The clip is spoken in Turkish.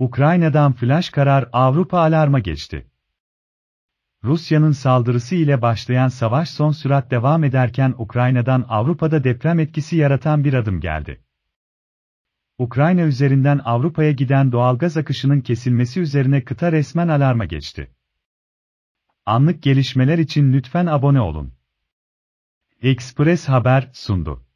Ukrayna'dan flash karar Avrupa alarma geçti. Rusya'nın saldırısı ile başlayan savaş son sürat devam ederken Ukrayna'dan Avrupa'da deprem etkisi yaratan bir adım geldi. Ukrayna üzerinden Avrupa'ya giden doğalgaz akışının kesilmesi üzerine kıta resmen alarma geçti. Anlık gelişmeler için lütfen abone olun. Express Haber sundu.